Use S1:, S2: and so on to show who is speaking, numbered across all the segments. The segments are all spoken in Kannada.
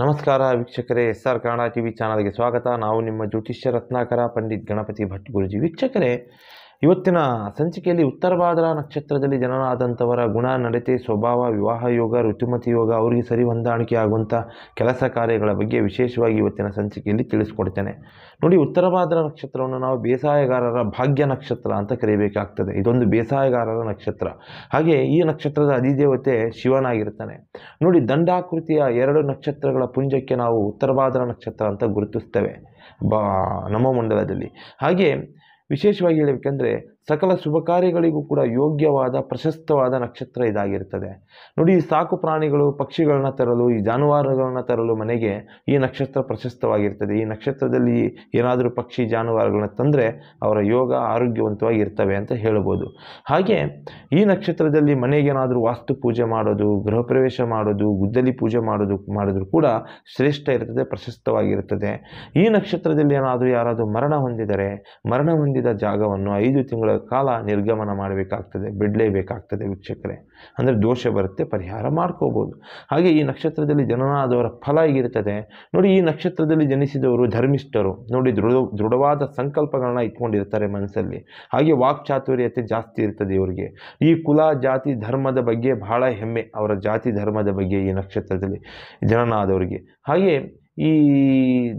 S1: ನಮಸ್ಕಾರ ವೀಕ್ಷಕರೇ S R Kannada T V ಚಾನಲ್ಗೆ ಸ್ವಾಗತ ನಾವು ನಿಮ್ಮ ಜ್ಯೋತಿಷ್ಯ ರತ್ನಾಕರ ಪಂಡಿತ್ ಗಣಪತಿ ಭಟ್ ಗುರುಜಿ ವೀಕ್ಷಕರೇ ಇವತ್ತಿನ ಸಂಚಿಕೆಯಲ್ಲಿ ಉತ್ತರ ಭಾದ್ರ ನಕ್ಷತ್ರದಲ್ಲಿ ಜನನಾದಂಥವರ ಗುಣ ನಡತೆ ಸ್ವಭಾವ ವಿವಾಹ ಯೋಗ ಋತುಮತಿ ಯೋಗ ಅವರಿಗೆ ಸರಿ ಹೊಂದಾಣಿಕೆ ಆಗುವಂಥ ಕೆಲಸ ಕಾರ್ಯಗಳ ಬಗ್ಗೆ ವಿಶೇಷವಾಗಿ ಇವತ್ತಿನ ಸಂಚಿಕೆಯಲ್ಲಿ ತಿಳಿಸ್ಕೊಡ್ತೇನೆ ನೋಡಿ ಉತ್ತರ ಭಾದ್ರ ನಕ್ಷತ್ರವನ್ನು ನಾವು ಬೇಸಾಯಗಾರರ ಭಾಗ್ಯ ನಕ್ಷತ್ರ ಅಂತ ಕರೆಯಬೇಕಾಗ್ತದೆ ಇದೊಂದು ಬೇಸಾಯಗಾರರ ನಕ್ಷತ್ರ ಹಾಗೆ ಈ ನಕ್ಷತ್ರದ ಅಧಿದೇವತೆ ಶಿವನಾಗಿರ್ತಾನೆ ನೋಡಿ ದಂಡಾಕೃತಿಯ ಎರಡು ನಕ್ಷತ್ರಗಳ ಪುಂಜಕ್ಕೆ ನಾವು ಉತ್ತರ ಭಾದ್ರ ನಕ್ಷತ್ರ ಅಂತ ಗುರುತಿಸ್ತೇವೆ ಬಾ ನಮ್ಮ ಮಂಡಲದಲ್ಲಿ ಹಾಗೆ ವಿಶೇಷವಾಗಿ ಹೇಳಬೇಕೆಂದರೆ ಸಕಲ ಶುಭ ಕಾರ್ಯಗಳಿಗೂ ಕೂಡ ಯೋಗ್ಯವಾದ ಪ್ರಶಸ್ತವಾದ ನಕ್ಷತ್ರ ಇದಾಗಿರ್ತದೆ ನೋಡಿ ಈ ಸಾಕು ಪ್ರಾಣಿಗಳು ಪಕ್ಷಿಗಳನ್ನ ತರಲು ಈ ಜಾನುವಾರುಗಳನ್ನ ತರಲು ಮನೆಗೆ ಈ ನಕ್ಷತ್ರ ಪ್ರಶಸ್ತವಾಗಿರ್ತದೆ ಈ ನಕ್ಷತ್ರದಲ್ಲಿ ಏನಾದರೂ ಪಕ್ಷಿ ಜಾನುವಾರುಗಳನ್ನ ತಂದರೆ ಅವರ ಯೋಗ ಆರೋಗ್ಯವಂತವಾಗಿ ಇರ್ತವೆ ಅಂತ ಹೇಳ್ಬೋದು ಹಾಗೆ ಈ ನಕ್ಷತ್ರದಲ್ಲಿ ಮನೆಗೇನಾದರೂ ವಾಸ್ತು ಪೂಜೆ ಮಾಡೋದು ಗೃಹ ಪ್ರವೇಶ ಮಾಡೋದು ಗುದ್ದಲಿ ಪೂಜೆ ಮಾಡೋದು ಮಾಡಿದ್ರು ಕೂಡ ಶ್ರೇಷ್ಠ ಇರ್ತದೆ ಪ್ರಶಸ್ತವಾಗಿರ್ತದೆ ಈ ನಕ್ಷತ್ರದಲ್ಲಿ ಏನಾದರೂ ಯಾರಾದರೂ ಮರಣ ಹೊಂದಿದರೆ ಮರಣ ಹೊಂದಿ ಹೊಂದಿದ ಜಾಗವನ್ನು ಐದು ತಿಂಗಳ ಕಾಲ ನಿರ್ಗಮನ ಮಾಡಬೇಕಾಗ್ತದೆ ಬಿಡಲೇಬೇಕಾಗ್ತದೆ ವೀಕ್ಷಕರೇ ಅಂದರೆ ದೋಷ ಬರುತ್ತೆ ಪರಿಹಾರ ಮಾಡ್ಕೋಬೋದು ಹಾಗೆ ಈ ನಕ್ಷತ್ರದಲ್ಲಿ ಜನನಾದವರ ಫಲ ಹೇಗಿರ್ತದೆ ನೋಡಿ ಈ ನಕ್ಷತ್ರದಲ್ಲಿ ಜನಿಸಿದವರು ಧರ್ಮಿಷ್ಠರು ನೋಡಿ ದೃಢ ದೃಢವಾದ ಸಂಕಲ್ಪಗಳನ್ನ ಇಟ್ಕೊಂಡಿರ್ತಾರೆ ಮನಸ್ಸಲ್ಲಿ ಹಾಗೆ ವಾಕ್ಚಾತುರ್ಯತೆ ಜಾಸ್ತಿ ಇರ್ತದೆ ಇವರಿಗೆ ಈ ಕುಲ ಜಾತಿ ಧರ್ಮದ ಬಗ್ಗೆ ಬಹಳ ಹೆಮ್ಮೆ ಅವರ ಜಾತಿ ಧರ್ಮದ ಬಗ್ಗೆ ಈ ನಕ್ಷತ್ರದಲ್ಲಿ ಜನನಾದವರಿಗೆ ಹಾಗೆ ಈ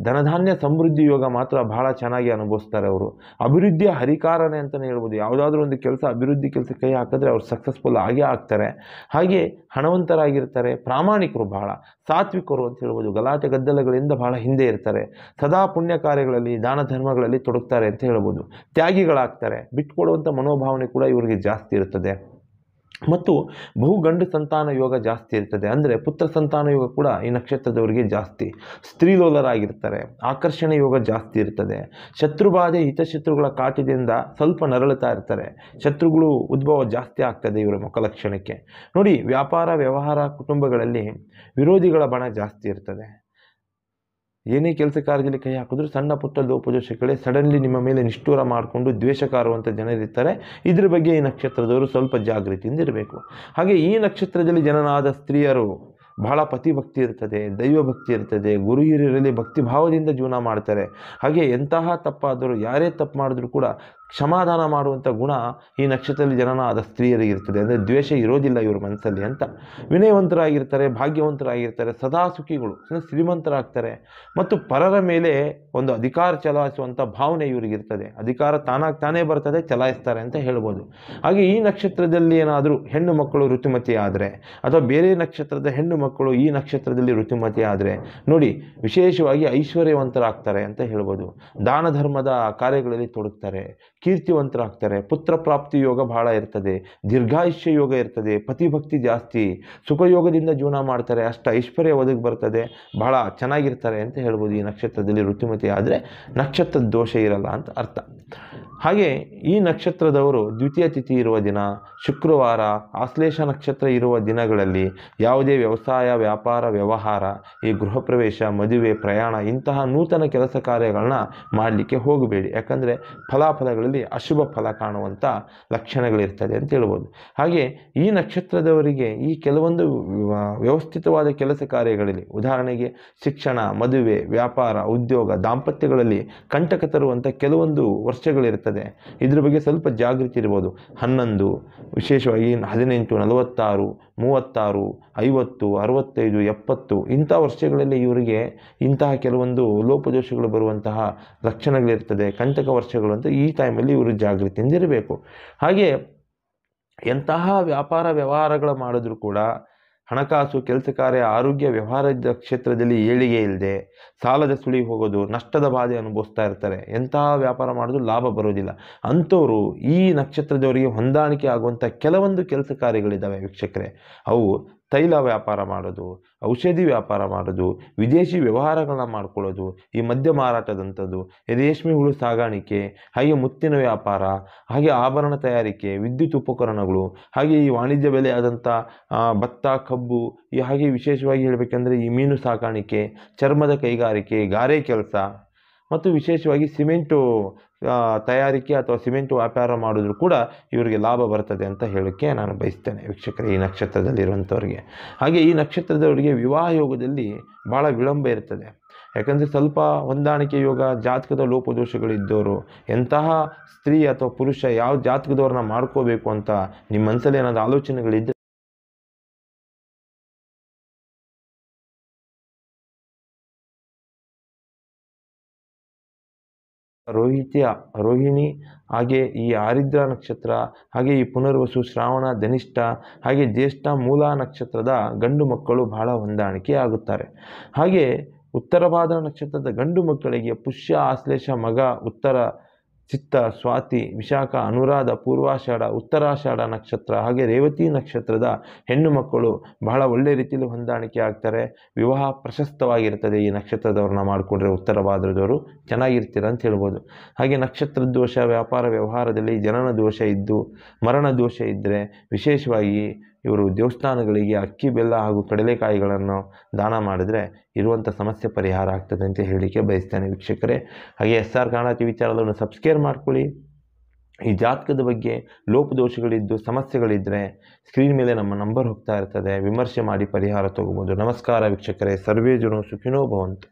S1: ಧನಧಾನ್ಯ ಸಮೃದ್ಧಿ ಯೋಗ ಮಾತ್ರ ಬಹಳ ಚೆನ್ನಾಗಿ ಅನುಭವಿಸ್ತಾರೆ ಅವರು ಅಭಿವೃದ್ಧಿಯ ಹರಿಕಾರನೆ ಅಂತಲೇ ಹೇಳ್ಬೋದು ಯಾವುದಾದ್ರೂ ಒಂದು ಕೆಲಸ ಅಭಿವೃದ್ಧಿ ಕೆಲಸ ಕೈ ಹಾಕಿದ್ರೆ ಅವ್ರು ಸಕ್ಸಸ್ಫುಲ್ ಆಗೇ ಆಗ್ತಾರೆ ಹಾಗೆ ಹಣವಂತರಾಗಿರ್ತಾರೆ ಪ್ರಾಮಾಣಿಕರು ಬಹಳ ಸಾತ್ವಿಕರು ಅಂತ ಹೇಳ್ಬೋದು ಗಲಾಟೆ ಗದ್ದಲಗಳಿಂದ ಬಹಳ ಹಿಂದೆ ಇರ್ತಾರೆ ಸದಾ ಪುಣ್ಯ ಕಾರ್ಯಗಳಲ್ಲಿ ದಾನ ಧರ್ಮಗಳಲ್ಲಿ ತೊಡಗ್ತಾರೆ ಅಂತ ಹೇಳ್ಬೋದು ತ್ಯಾಗಿಗಳಾಗ್ತಾರೆ ಬಿಟ್ಕೊಡುವಂಥ ಮನೋಭಾವನೆ ಕೂಡ ಇವರಿಗೆ ಜಾಸ್ತಿ ಇರುತ್ತದೆ ಮತ್ತು ಬಹು ಗಂಡು ಸಂತಾನ ಯೋಗ ಜಾಸ್ತಿ ಇರ್ತದೆ ಅಂದರೆ ಪುತ್ರ ಸಂತಾನ ಯೋಗ ಕೂಡ ಈ ನಕ್ಷತ್ರದವರಿಗೆ ಜಾಸ್ತಿ ಸ್ತ್ರೀಲೋಲರಾಗಿರ್ತಾರೆ ಆಕರ್ಷಣೆ ಯೋಗ ಜಾಸ್ತಿ ಇರ್ತದೆ ಬಾಧೆ ಹಿತಶತ್ರುಗಳ ಕಾಟದಿಂದ ಸ್ವಲ್ಪ ನರಳುತ್ತಾ ಇರ್ತಾರೆ ಶತ್ರುಗಳು ಉದ್ಭವ ಜಾಸ್ತಿ ಆಗ್ತದೆ ಇವರ ಮುಖಲಕ್ಷಣಕ್ಕೆ ನೋಡಿ ವ್ಯಾಪಾರ ವ್ಯವಹಾರ ಕುಟುಂಬಗಳಲ್ಲಿ ವಿರೋಧಿಗಳ ಬಣ ಜಾಸ್ತಿ ಇರ್ತದೆ ಏನೇ ಕೆಲಸ ಕಾರ್ಯದಲ್ಲಿ ಕೈ ಹಾಕಿದ್ರು ಸಣ್ಣ ಪುಟ್ಟ ಲೋಪದೋಷಗಳೇ ಸಡನ್ಲಿ ನಿಮ್ಮ ಮೇಲೆ ನಿಷ್ಠೂರ ಮಾಡಿಕೊಂಡು ದ್ವೇಷಕಾರುವಂಥ ಕಾರುವಂಥ ಜನರಿರ್ತಾರೆ ಇದ್ರ ಬಗ್ಗೆ ಈ ನಕ್ಷತ್ರದವರು ಸ್ವಲ್ಪ ಜಾಗೃತಿಯಿಂದ ಇರಬೇಕು ಹಾಗೆ ಈ ನಕ್ಷತ್ರದಲ್ಲಿ ಜನನಾದ ಸ್ತ್ರೀಯರು ಬಹಳ ಪತಿಭಕ್ತಿ ಇರ್ತದೆ ದೈವ ಭಕ್ತಿ ಇರ್ತದೆ ಗುರು ಹಿರಿಯರಲ್ಲಿ ಭಕ್ತಿ ಭಾವದಿಂದ ಜೀವನ ಮಾಡ್ತಾರೆ ಹಾಗೆ ಎಂತಹ ತಪ್ಪಾದರೂ ಯಾರೇ ತಪ್ಪು ಮಾಡಿದ್ರು ಕೂಡ ಕ್ಷಮಾದಾನ ಮಾಡುವಂಥ ಗುಣ ಈ ನಕ್ಷತ್ರದಲ್ಲಿ ಜನನಾದ ಸ್ತ್ರೀಯರಿಗೆ ಇರ್ತದೆ ಅಂದರೆ ದ್ವೇಷ ಇರೋದಿಲ್ಲ ಇವರ ಮನಸ್ಸಲ್ಲಿ ಅಂತ ವಿನಯವಂತರಾಗಿರ್ತಾರೆ ಭಾಗ್ಯವಂತರಾಗಿರ್ತಾರೆ ಸದಾ ಸುಖಿಗಳು ಶ್ರೀಮಂತರಾಗ್ತಾರೆ ಮತ್ತು ಪರರ ಮೇಲೆ ಒಂದು ಅಧಿಕಾರ ಚಲಾಯಿಸುವಂಥ ಭಾವನೆ ಇವರಿಗಿರ್ತದೆ ಅಧಿಕಾರ ತಾನಾಗಿ ತಾನೇ ಬರ್ತದೆ ಚಲಾಯಿಸ್ತಾರೆ ಅಂತ ಹೇಳ್ಬೋದು ಹಾಗೆ ಈ ನಕ್ಷತ್ರದಲ್ಲಿ ಏನಾದರೂ ಹೆಣ್ಣು ಮಕ್ಕಳು ಋತುಮತಿ ಆದರೆ ಅಥವಾ ಬೇರೆ ನಕ್ಷತ್ರದ ಹೆಣ್ಣು ಮಕ್ಕಳು ಈ ನಕ್ಷತ್ರದಲ್ಲಿ ಋತುಮತಿ ಆದರೆ ನೋಡಿ ವಿಶೇಷವಾಗಿ ಐಶ್ವರ್ಯವಂತರಾಗ್ತಾರೆ ಅಂತ ಹೇಳ್ಬೋದು ದಾನ ಧರ್ಮದ ಕಾರ್ಯಗಳಲ್ಲಿ ತೊಡಗ್ತಾರೆ ಕೀರ್ತಿವಂತರಾಗ್ತಾರೆ ಪುತ್ರ ಪ್ರಾಪ್ತಿ ಯೋಗ ಬಹಳ ಇರ್ತದೆ ದೀರ್ಘಾಯುಷ್ಯ ಯೋಗ ಇರ್ತದೆ ಪತಿಭಕ್ತಿ ಜಾಸ್ತಿ ಸುಖಯೋಗದಿಂದ ಜೀವನ ಮಾಡ್ತಾರೆ ಅಷ್ಟ ಐಶ್ವರ್ಯ ಒದಗಿ ಬರ್ತದೆ ಬಹಳ ಚೆನ್ನಾಗಿರ್ತಾರೆ ಅಂತ ಹೇಳ್ಬೋದು ಈ ನಕ್ಷತ್ರದಲ್ಲಿ ಋತುಮತಿ ಆದರೆ ನಕ್ಷತ್ರದ ದೋಷ ಇರಲ್ಲ ಅಂತ ಅರ್ಥ ಹಾಗೆ ಈ ನಕ್ಷತ್ರದವರು ದ್ವಿತೀಯ ತಿಥಿ ಇರುವ ದಿನ ಶುಕ್ರವಾರ ಆಶ್ಲೇಷ ನಕ್ಷತ್ರ ಇರುವ ದಿನಗಳಲ್ಲಿ ಯಾವುದೇ ವ್ಯವಸಾಯ ವ್ಯಾಪಾರ ವ್ಯವಹಾರ ಈ ಗೃಹ ಪ್ರವೇಶ ಮದುವೆ ಪ್ರಯಾಣ ಇಂತಹ ನೂತನ ಕೆಲಸ ಕಾರ್ಯಗಳನ್ನ ಮಾಡಲಿಕ್ಕೆ ಹೋಗಬೇಡಿ ಯಾಕಂದರೆ ಫಲಾಫಲಗಳಲ್ಲಿ ಅಶುಭ ಫಲ ಕಾಣುವಂಥ ಲಕ್ಷಣಗಳಿರ್ತದೆ ಅಂತ ಹೇಳ್ಬೋದು ಹಾಗೆ ಈ ನಕ್ಷತ್ರದವರಿಗೆ ಈ ಕೆಲವೊಂದು ವ್ಯವಸ್ಥಿತವಾದ ಕೆಲಸ ಕಾರ್ಯಗಳಲ್ಲಿ ಉದಾಹರಣೆಗೆ ಶಿಕ್ಷಣ ಮದುವೆ ವ್ಯಾಪಾರ ಉದ್ಯೋಗ ದಾಂಪತ್ಯಗಳಲ್ಲಿ ಕಂಟಕ ತರುವಂಥ ಕೆಲವೊಂದು ವರ್ಷಗಳಿರ್ತದೆ ಕಾಣಿಸ್ತದೆ ಇದ್ರ ಬಗ್ಗೆ ಸ್ವಲ್ಪ ಜಾಗೃತಿ ಇರ್ಬೋದು ಹನ್ನೊಂದು ವಿಶೇಷವಾಗಿ ಹದಿನೆಂಟು ನಲವತ್ತಾರು ಮೂವತ್ತಾರು ಐವತ್ತು ಅರವತ್ತೈದು ಎಪ್ಪತ್ತು ಇಂಥ ವರ್ಷಗಳಲ್ಲಿ ಇವರಿಗೆ ಇಂತಹ ಕೆಲವೊಂದು ಲೋಪದೋಷಗಳು ಬರುವಂತಹ ಲಕ್ಷಣಗಳಿರ್ತದೆ ಕಂಟಕ ವರ್ಷಗಳು ಅಂತ ಈ ಟೈಮಲ್ಲಿ ಇವರು ಜಾಗೃತಿಯಿಂದ ಇರಬೇಕು ಹಾಗೆ ಎಂತಹ ವ್ಯಾಪಾರ ವ್ಯವಹಾರಗಳು ಮಾಡಿದ್ರು ಕೂಡ ಹಣಕಾಸು ಕೆಲಸ ಕಾರ್ಯ ಆರೋಗ್ಯ ವ್ಯವಹಾರದ ಕ್ಷೇತ್ರದಲ್ಲಿ ಏಳಿಗೆ ಇಲ್ಲದೆ ಸಾಲದ ಸುಳಿ ಹೋಗೋದು ನಷ್ಟದ ಬಾಧೆ ಅನುಭವಿಸ್ತಾ ಇರ್ತಾರೆ ಎಂತಹ ವ್ಯಾಪಾರ ಮಾಡೋದು ಲಾಭ ಬರೋದಿಲ್ಲ ಅಂಥವರು ಈ ನಕ್ಷತ್ರದವರಿಗೆ ಹೊಂದಾಣಿಕೆ ಆಗುವಂಥ ಕೆಲವೊಂದು ಕೆಲಸ ಕಾರ್ಯಗಳಿದ್ದಾವೆ ವೀಕ್ಷಕರೇ ಅವು ತೈಲ ವ್ಯಾಪಾರ ಮಾಡೋದು ಔಷಧಿ ವ್ಯಾಪಾರ ಮಾಡೋದು ವಿದೇಶಿ ವ್ಯವಹಾರಗಳನ್ನ ಮಾಡ್ಕೊಳ್ಳೋದು ಈ ಮದ್ಯ ಮಾರಾಟದಂಥದ್ದು ರೇಷ್ಮೆ ಹುಳು ಸಾಗಾಣಿಕೆ ಹಾಗೆ ಮುತ್ತಿನ ವ್ಯಾಪಾರ ಹಾಗೆ ಆಭರಣ ತಯಾರಿಕೆ ವಿದ್ಯುತ್ ಉಪಕರಣಗಳು ಹಾಗೆ ಈ ವಾಣಿಜ್ಯ ಬೆಲೆ ಆದಂಥ ಭತ್ತ ಕಬ್ಬು ಈ ಹಾಗೆ ವಿಶೇಷವಾಗಿ ಹೇಳಬೇಕೆಂದರೆ ಈ ಮೀನು ಸಾಕಾಣಿಕೆ ಚರ್ಮದ ಕೈಗಾರಿಕೆ ಗಾರೆ ಕೆಲಸ ಮತ್ತು ವಿಶೇಷವಾಗಿ ಸಿಮೆಂಟು ತಯಾರಿಕೆ ಅಥವಾ ಸಿಮೆಂಟು ವ್ಯಾಪಾರ ಮಾಡಿದ್ರು ಕೂಡ ಇವರಿಗೆ ಲಾಭ ಬರ್ತದೆ ಅಂತ ಹೇಳೋಕ್ಕೆ ನಾನು ಬಯಸ್ತೇನೆ ವೀಕ್ಷಕರು ಈ ನಕ್ಷತ್ರದಲ್ಲಿರುವಂಥವ್ರಿಗೆ ಹಾಗೆ ಈ ನಕ್ಷತ್ರದವರಿಗೆ ವಿವಾಹ ಯೋಗದಲ್ಲಿ ಭಾಳ ವಿಳಂಬ ಇರ್ತದೆ ಯಾಕಂದರೆ ಸ್ವಲ್ಪ ಹೊಂದಾಣಿಕೆ ಯೋಗ ಜಾತಕದ ಲೋಪದೋಷಗಳಿದ್ದವರು ಎಂತಹ ಸ್ತ್ರೀ ಅಥವಾ ಪುರುಷ ಯಾವ ಜಾತಕದವ್ರನ್ನ ಮಾಡ್ಕೋಬೇಕು ಅಂತ ನಿಮ್ಮ ಮನಸ್ಸಲ್ಲಿ ಏನಾದರೂ ಆಲೋಚನೆಗಳಿದ್ದರೆ ರೋಹಿತ್ಯ ರೋಹಿಣಿ ಹಾಗೆ ಈ ಆರಿದ್ರ ನಕ್ಷತ್ರ ಹಾಗೆ ಈ ಪುನರ್ವಸು ಶ್ರಾವಣ ಧನಿಷ್ಠ ಹಾಗೆ ಜ್ಯೇಷ್ಠ ಮೂಲ ನಕ್ಷತ್ರದ ಗಂಡು ಮಕ್ಕಳು ಬಹಳ ಹೊಂದಾಣಿಕೆ ಆಗುತ್ತಾರೆ ಹಾಗೆ ಉತ್ತರ ಭಾದ್ರ ನಕ್ಷತ್ರದ ಗಂಡು ಮಕ್ಕಳಿಗೆ ಪುಷ್ಯ ಆಶ್ಲೇಷ ಮಗ ಉತ್ತರ ಚಿತ್ತ ಸ್ವಾತಿ ವಿಶಾಖ ಅನುರಾಧ ಪೂರ್ವಾಷಾಢ ಉತ್ತರಾಷಾಢ ನಕ್ಷತ್ರ ಹಾಗೆ ರೇವತಿ ನಕ್ಷತ್ರದ ಹೆಣ್ಣು ಮಕ್ಕಳು ಬಹಳ ಒಳ್ಳೆಯ ರೀತಿಯಲ್ಲಿ ಹೊಂದಾಣಿಕೆ ಆಗ್ತಾರೆ ವಿವಾಹ ಪ್ರಶಸ್ತವಾಗಿರ್ತದೆ ಈ ನಕ್ಷತ್ರದವ್ರನ್ನ ಮಾಡಿಕೊಂಡ್ರೆ ಉತ್ತರ ಭಾದ್ರದವರು ಚೆನ್ನಾಗಿರ್ತೀರ ಅಂತ ಹೇಳ್ಬೋದು ಹಾಗೆ ನಕ್ಷತ್ರ ದೋಷ ವ್ಯಾಪಾರ ವ್ಯವಹಾರದಲ್ಲಿ ಜನನ ದೋಷ ಇದ್ದು ಮರಣ ದೋಷ ಇದ್ದರೆ ವಿಶೇಷವಾಗಿ ಇವರು ದೇವಸ್ಥಾನಗಳಿಗೆ ಅಕ್ಕಿ ಬೆಲ್ಲ ಹಾಗೂ ಕಡಲೆಕಾಯಿಗಳನ್ನು ದಾನ ಮಾಡಿದರೆ ಇರುವಂಥ ಸಮಸ್ಯೆ ಪರಿಹಾರ ಆಗ್ತದೆ ಅಂತ ಹೇಳಲಿಕ್ಕೆ ಬಯಸ್ತೇನೆ ವೀಕ್ಷಕರೇ ಹಾಗೆ S R Kannada T V ಚಾನಲನ್ನು ಸಬ್ಸ್ಕ್ರೈಬ್ ಮಾಡ್ಕೊಳ್ಳಿ ಈ ಜಾತಕದ ಬಗ್ಗೆ ಲೋಪದೋಷಗಳಿದ್ದು ಸಮಸ್ಯೆಗಳಿದ್ದರೆ ಸ್ಕ್ರೀನ್ ಮೇಲೆ ನಮ್ಮ ನಂಬರ್ ಹೋಗ್ತಾ ಇರ್ತದೆ ವಿಮರ್ಶೆ ಮಾಡಿ ಪರಿಹಾರ ತಗೋಬೋದು ನಮಸ್ಕಾರ ವೀಕ್ಷಕರೇ ಸರ್ವೇ ಜನ ಸುಖಿನೋ ಭವಂತು